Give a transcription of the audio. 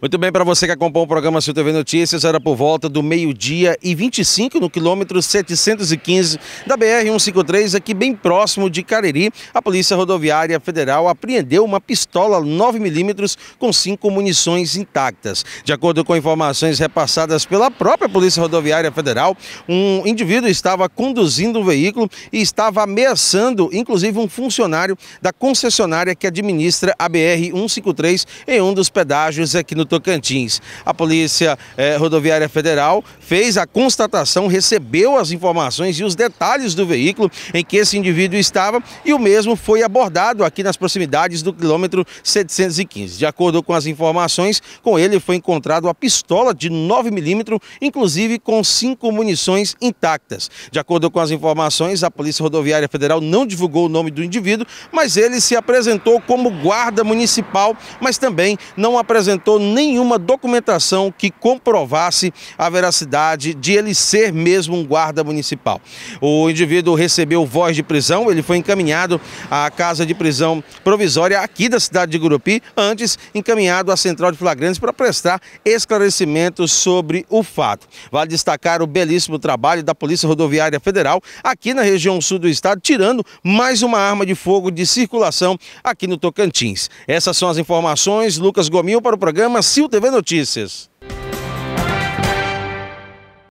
Muito bem, para você que acompanha o programa Sul TV Notícias, era por volta do meio-dia e 25, no quilômetro 715 da BR-153, aqui bem próximo de Cariri. A Polícia Rodoviária Federal apreendeu uma pistola 9mm com cinco munições intactas. De acordo com informações repassadas pela própria Polícia Rodoviária Federal, um indivíduo estava conduzindo o um veículo e estava ameaçando, inclusive, um funcionário da concessionária que administra a BR-153 em um dos pedágios aqui no Tocantins. A Polícia eh, Rodoviária Federal fez a constatação, recebeu as informações e os detalhes do veículo em que esse indivíduo estava e o mesmo foi abordado aqui nas proximidades do quilômetro 715. De acordo com as informações, com ele foi encontrado uma pistola de 9 milímetros, inclusive com cinco munições intactas. De acordo com as informações, a Polícia Rodoviária Federal não divulgou o nome do indivíduo, mas ele se apresentou como guarda municipal, mas também não apresentou nem nenhuma documentação que comprovasse a veracidade de ele ser mesmo um guarda municipal. O indivíduo recebeu voz de prisão, ele foi encaminhado à casa de prisão provisória aqui da cidade de Gurupi, antes encaminhado à central de flagrantes para prestar esclarecimentos sobre o fato. Vale destacar o belíssimo trabalho da Polícia Rodoviária Federal aqui na região sul do estado, tirando mais uma arma de fogo de circulação aqui no Tocantins. Essas são as informações. Lucas Gomil para o programa Sil TV Notícias.